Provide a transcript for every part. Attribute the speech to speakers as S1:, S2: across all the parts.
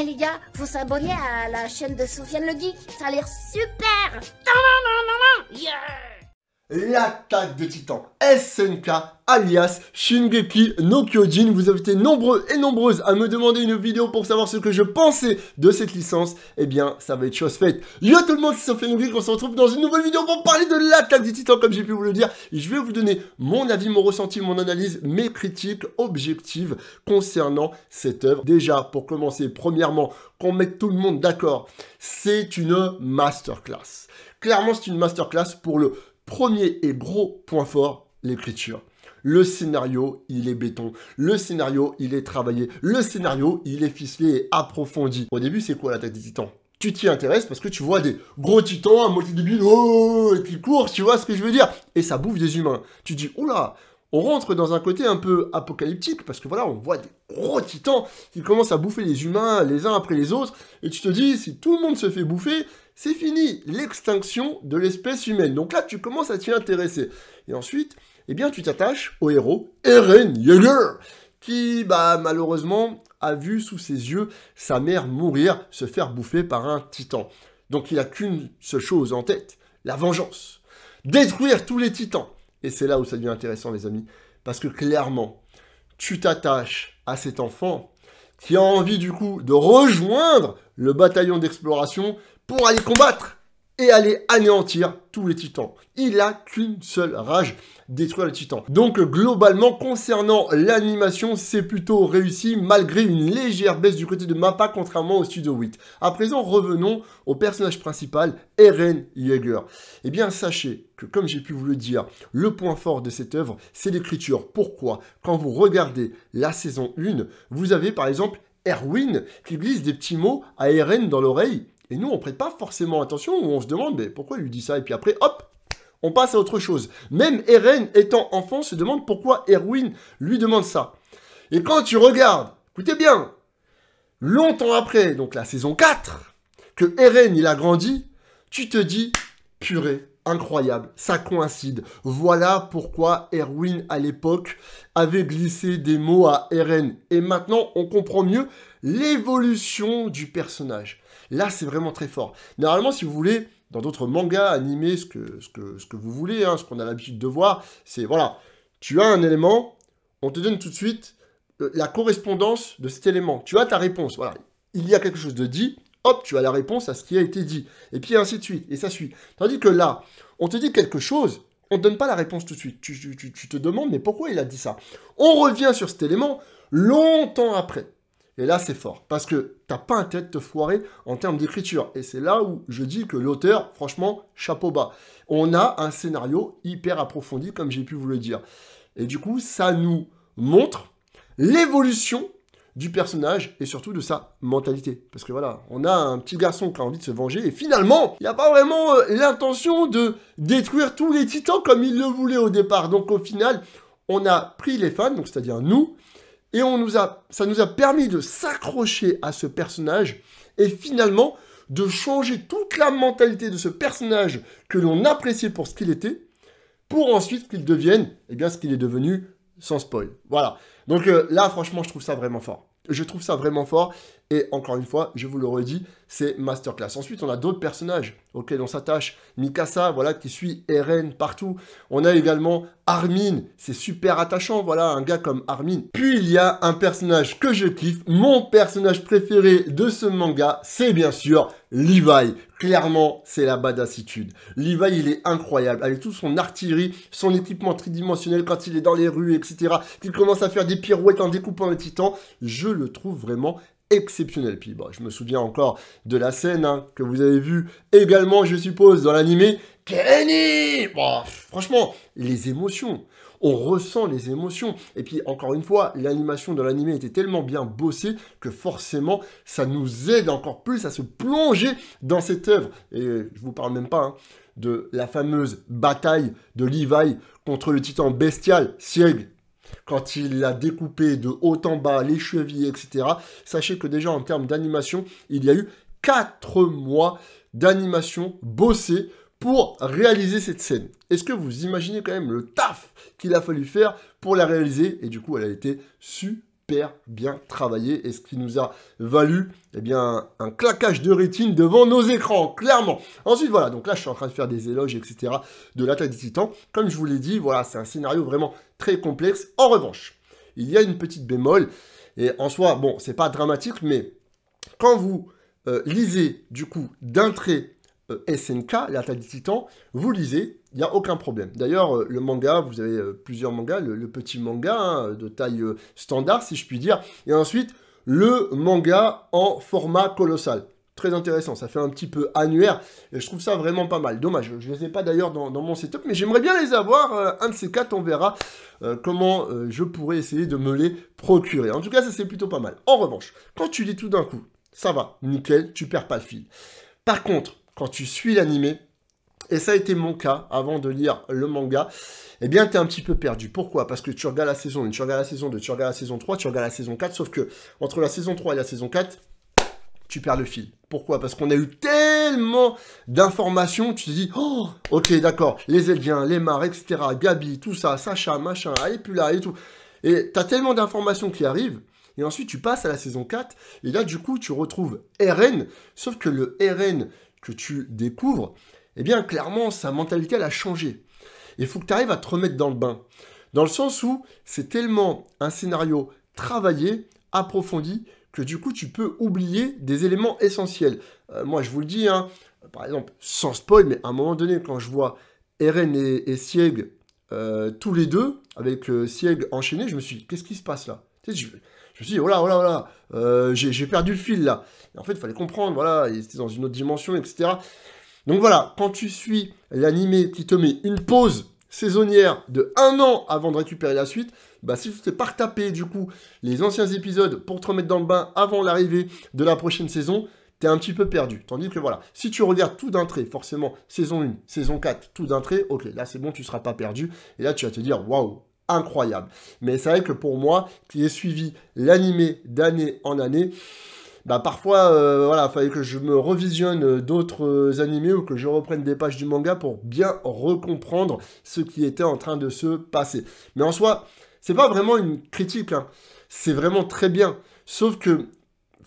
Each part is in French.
S1: Eh les gars, vous s'abonner à la chaîne de Sofiane le Geek, ça a l'air super Yeah l'attaque de Titan, SNK alias Shingeki no Kyojin. Vous avez été nombreux et nombreuses à me demander une vidéo pour savoir ce que je pensais de cette licence. Eh bien, ça va être chose faite. Yo tout le monde, c'est Sophie Geek. On se retrouve dans une nouvelle vidéo pour parler de l'attaque de Titan. comme j'ai pu vous le dire. Je vais vous donner mon avis, mon ressenti, mon analyse, mes critiques objectives concernant cette œuvre. Déjà, pour commencer, premièrement, qu'on mette tout le monde d'accord, c'est une masterclass. Clairement, c'est une masterclass pour le Premier et gros point fort, l'écriture. Le scénario, il est béton. Le scénario, il est travaillé. Le scénario, il est ficelé et approfondi. Au début, c'est quoi l'attaque des titans tu t'y intéresses parce que tu vois des gros titans à moitié débile, oh, et puis courent, tu vois ce que je veux dire Et ça bouffe des humains. Tu dis, oula, on rentre dans un côté un peu apocalyptique, parce que voilà, on voit des gros titans qui commencent à bouffer les humains les uns après les autres, et tu te dis, si tout le monde se fait bouffer, c'est fini, l'extinction de l'espèce humaine. Donc là, tu commences à t'y intéresser. Et ensuite, eh bien, tu t'attaches au héros Eren Yeager, qui, bah, malheureusement, a vu sous ses yeux sa mère mourir, se faire bouffer par un titan. Donc il n'a qu'une seule chose en tête, la vengeance. Détruire tous les titans et c'est là où ça devient intéressant, les amis. Parce que clairement, tu t'attaches à cet enfant qui a envie du coup de rejoindre le bataillon d'exploration pour aller combattre et aller anéantir tous les titans. Il n'a qu'une seule rage, détruire les titans. Donc globalement, concernant l'animation, c'est plutôt réussi malgré une légère baisse du côté de Mappa contrairement au Studio 8. À présent, revenons au personnage principal, Eren Yeager. Eh bien, sachez que comme j'ai pu vous le dire, le point fort de cette œuvre, c'est l'écriture. Pourquoi Quand vous regardez la saison 1, vous avez par exemple Erwin qui glisse des petits mots à Eren dans l'oreille et nous, on ne prête pas forcément attention, ou on se demande, mais pourquoi il lui dit ça Et puis après, hop, on passe à autre chose. Même Eren, étant enfant, se demande pourquoi Erwin lui demande ça. Et quand tu regardes, écoutez bien, longtemps après, donc la saison 4, que Eren, il a grandi, tu te dis, purée, incroyable, ça coïncide. Voilà pourquoi Erwin, à l'époque, avait glissé des mots à Eren. Et maintenant, on comprend mieux l'évolution du personnage. Là, c'est vraiment très fort. Normalement, si vous voulez, dans d'autres mangas, animés, ce que, ce ce que vous voulez, hein, ce qu'on a l'habitude de voir, c'est voilà, tu as un élément, on te donne tout de suite euh, la correspondance de cet élément. Tu as ta réponse. Voilà, il y a quelque chose de dit, hop, tu as la réponse à ce qui a été dit. Et puis ainsi de suite, et ça suit. Tandis que là, on te dit quelque chose, on ne donne pas la réponse tout de suite. tu te demandes, mais pourquoi il a dit ça On revient sur cet élément longtemps après. Et là, c'est fort, parce que t'as pas un tête de te en termes d'écriture. Et c'est là où je dis que l'auteur, franchement, chapeau bas. On a un scénario hyper approfondi, comme j'ai pu vous le dire. Et du coup, ça nous montre l'évolution du personnage et surtout de sa mentalité. Parce que voilà, on a un petit garçon qui a envie de se venger et finalement, il n'y a pas vraiment euh, l'intention de détruire tous les titans comme il le voulait au départ. Donc au final, on a pris les fans, c'est-à-dire nous, et on nous a, ça nous a permis de s'accrocher à ce personnage et finalement de changer toute la mentalité de ce personnage que l'on appréciait pour ce qu'il était, pour ensuite qu'il devienne eh bien, ce qu'il est devenu sans spoil. Voilà. Donc euh, là, franchement, je trouve ça vraiment fort. Je trouve ça vraiment fort. Et encore une fois, je vous le redis, c'est masterclass. Ensuite, on a d'autres personnages auxquels on s'attache. Mikasa, voilà, qui suit Eren partout. On a également Armin, c'est super attachant, voilà, un gars comme Armin. Puis il y a un personnage que je kiffe, mon personnage préféré de ce manga, c'est bien sûr Levi. Clairement, c'est la badassitude. Levi, il est incroyable, avec tout son artillerie, son équipement tridimensionnel quand il est dans les rues, etc., qu'il commence à faire des pirouettes en découpant les titans, je le trouve vraiment exceptionnel. Puis je me souviens encore de la scène hein, que vous avez vue également, je suppose, dans l'animé. Kenny Franchement, les émotions. On ressent les émotions. Et puis, encore une fois, l'animation de l'animé était tellement bien bossée que forcément, ça nous aide encore plus à se plonger dans cette œuvre. Et euh, je vous parle même pas hein, de la fameuse bataille de Levi contre le titan bestial Sieg quand il a découpé de haut en bas les chevilles, etc. Sachez que déjà en termes d'animation, il y a eu 4 mois d'animation bossée pour réaliser cette scène. Est-ce que vous imaginez quand même le taf qu'il a fallu faire pour la réaliser Et du coup, elle a été super bien travaillé et ce qui nous a valu eh bien, un claquage de rétine devant nos écrans, clairement. Ensuite, voilà, donc là, je suis en train de faire des éloges, etc., de l'attaque des titans. Comme je vous l'ai dit, voilà, c'est un scénario vraiment très complexe. En revanche, il y a une petite bémol, et en soi, bon, c'est pas dramatique, mais quand vous euh, lisez, du coup, d'un trait euh, SNK, l'attaque des titan. vous lisez, il n'y a aucun problème. D'ailleurs, euh, le manga, vous avez euh, plusieurs mangas, le, petit manga hein, de taille standard, si je puis dire, et ensuite le manga en format colossal. Très intéressant, ça fait un petit peu annuaire, et je trouve ça vraiment pas mal. Dommage, je ne les ai pas d'ailleurs dans, mon setup, mais j'aimerais bien les avoir, un de ces quatre, on verra comment je pourrais essayer de me les procurer. En tout cas, ça c'est plutôt pas mal. En revanche, quand tu lis tout d'un coup, ça va, nickel, tu perds pas le fil. Par contre, quand tu suis l'animé, et ça a été mon cas avant de lire le manga, eh bien, tu es un petit peu perdu. Pourquoi Parce que tu regardes la saison 1, tu regardes la saison 2, tu regardes la saison 3, tu regardes la saison 4, sauf que entre la saison 3 et la saison 4, tu perds le fil. Pourquoi Parce qu'on a eu tellement d'informations, tu te dis, oh, ok, d'accord, les Eldiens, les Mars, etc., Gabi, tout ça, Sacha, machin, et plus et tout. Et tu as tellement d'informations qui arrivent, et ensuite tu passes à la saison 4, et là, du coup, tu retrouves RN, sauf que le RN que tu découvres, eh bien, clairement, sa mentalité, elle a changé. Il faut que tu arrives à te remettre dans le bain. Dans le sens où c'est tellement un scénario travaillé, approfondi, que du coup, tu peux oublier des éléments essentiels. Euh, moi, je vous le dis, hein, par exemple, sans spoil, mais à un moment donné, quand je vois Eren et, Sieg euh, tous les deux, avec euh, Sieg enchaîné, je me suis dit, qu'est-ce qui se passe là je me suis dit, oh voilà, euh, j'ai perdu le fil là. en fait, il fallait comprendre, voilà, il était dans une autre dimension, etc. Donc voilà, quand tu suis l'animé qui te met une pause saisonnière de un an avant de récupérer la suite, bah si tu t'es pas retapé du coup les anciens épisodes pour te remettre dans le bain avant l'arrivée de la prochaine saison, t'es un petit peu perdu. Tandis que voilà, si tu regardes tout d'un trait, forcément, saison 1, saison 4, tout d'un trait, ok, là c'est bon, tu seras pas perdu. Et là tu vas te dire, waouh, incroyable. Mais c'est vrai que pour moi, qui ai suivi l'animé d'année en année, bah parfois, euh, voilà, fallait que je me revisionne d'autres animés ou que je reprenne des pages du manga pour bien recomprendre ce qui était en train de se passer. Mais en soi, c'est pas vraiment une critique, hein. c'est vraiment très bien. Sauf que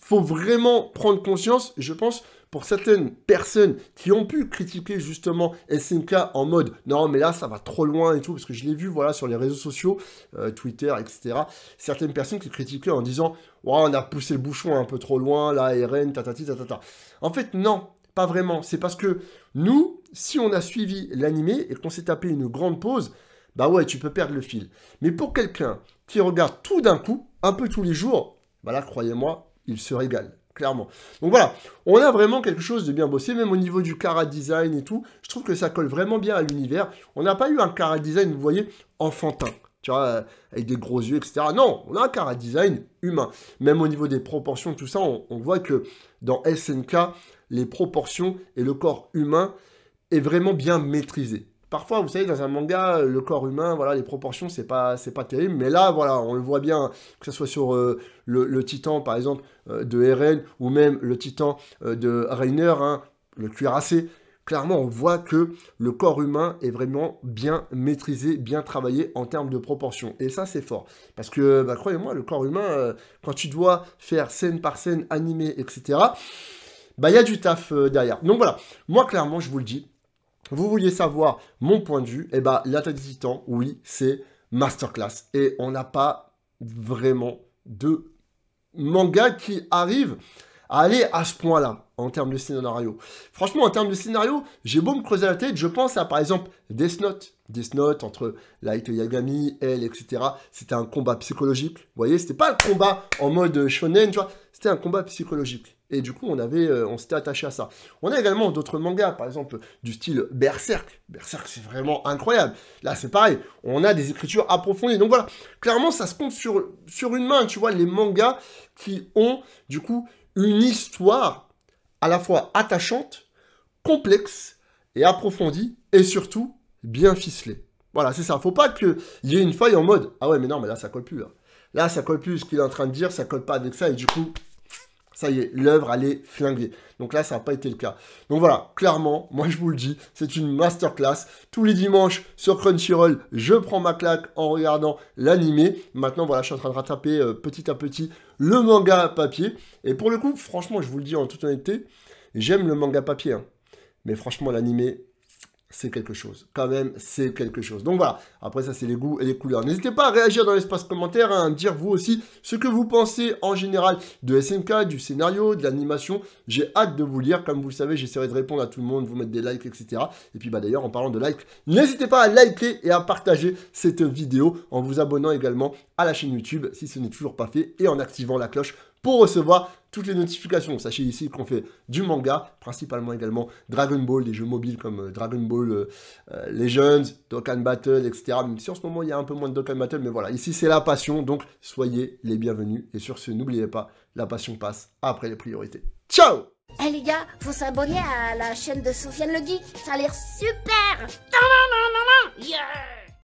S1: faut vraiment prendre conscience, je pense, pour certaines personnes qui ont pu critiquer justement SNK en mode non mais là ça va trop loin et tout parce que je l'ai vu voilà sur les réseaux sociaux euh, Twitter etc certaines personnes qui critiquaient en disant ouais on a poussé le bouchon un peu trop loin la RN tatati tatata en fait non pas vraiment c'est parce que nous si on a suivi l'animé et qu'on s'est tapé une grande pause bah ouais tu peux perdre le fil mais pour quelqu'un qui regarde tout d'un coup un peu tous les jours bah là croyez-moi il se régale, clairement. Donc voilà, on a vraiment quelque chose de bien bossé, même au niveau du cara design et tout. Je trouve que ça colle vraiment bien à l'univers. On n'a pas eu un cara design, vous voyez, enfantin tu vois, euh, avec des gros yeux, etc. Non, on a un cara design humain. Même au niveau des proportions, tout ça, on, on, voit que dans SNK, les proportions et le corps humain est vraiment bien maîtrisé. Parfois, vous savez, dans un manga, euh, le corps humain, voilà, les proportions, c'est pas, c'est pas terrible. Mais là, voilà, on le voit bien, que ce soit sur euh, le, titan, par exemple, euh, de Eren, ou même le titan de Rainer, hein, le cuirassé. Clairement, on voit que le corps humain est vraiment bien maîtrisé, bien travaillé en termes de proportions. Et ça, c'est fort. Parce que, bah, croyez-moi, le corps humain, quand tu dois faire scène par scène, animé, etc., bah, il y a du taf derrière. Donc voilà, moi, clairement, je vous le dis, vous vouliez savoir mon point de vue, et eh ben l'attaque des titans, oui, c'est masterclass. Et on n'a pas vraiment de manga qui arrive à aller à ce point-là en termes de scénario. Franchement, en termes de scénario, j'ai beau me creuser la tête, je pense à par exemple Death Note. Death Note entre Light Yagami, elle, etc. C'était un combat psychologique. Vous voyez, c'était pas un combat en mode shonen, tu vois. C'était un combat psychologique. Et du coup, on avait, euh, on s'était attaché à ça. On a également d'autres mangas, par exemple du style Berserk. Berserk, c'est vraiment incroyable. Là, c'est pareil. On a des écritures approfondies. Donc voilà, clairement, ça se compte sur, sur une main. Tu vois, les mangas qui ont du coup une histoire à la fois attachante, complexe et approfondie, et surtout bien ficelée. Voilà, c'est ça. Faut pas qu'il y ait une faille en mode ah ouais, mais non, mais là, ça colle plus. Là, hein. là ça colle plus. Ce qu'il est en train de dire, ça colle pas avec ça, et du coup, ça y est, l'œuvre, allait flinguer. Donc là, ça n'a pas été le cas. Donc voilà, clairement, moi je vous le dis, c'est une masterclass. Tous les dimanches sur Crunchyroll, je prends ma claque en regardant l'animé. Maintenant, voilà, je suis en train de rattraper euh, petit à petit le manga papier. Et pour le coup, franchement, je vous le dis en toute honnêteté, j'aime le manga papier. Hein. Mais franchement, l'animé, c'est quelque chose. Quand même, c'est quelque chose. Donc voilà, après ça, c'est les goûts et les couleurs. N'hésitez pas à réagir dans l'espace commentaire, hein, à dire vous aussi ce que vous pensez en général de SMK, du scénario, de l'animation. J'ai hâte de vous lire. Comme vous le savez, j'essaierai de répondre à tout le monde, vous mettre des likes, etc. Et puis bah d'ailleurs, en parlant de likes, n'hésitez pas à liker et à partager cette vidéo en vous abonnant également à la chaîne YouTube si ce n'est toujours pas fait et en activant la cloche pour recevoir toutes les notifications. Sachez ici qu'on fait du manga, principalement également Dragon Ball, des jeux mobiles comme euh, Dragon Ball euh, euh, Legends, Dokkan Battle, etc. Même si en ce moment il y a un peu moins de Dokkan Battle, mais voilà, ici c'est la passion, donc soyez les bienvenus. Et sur ce, n'oubliez pas, la passion passe après les priorités. Ciao Eh les gars, faut s'abonner à la chaîne de Sofiane le Geek, ça a l'air super Yeah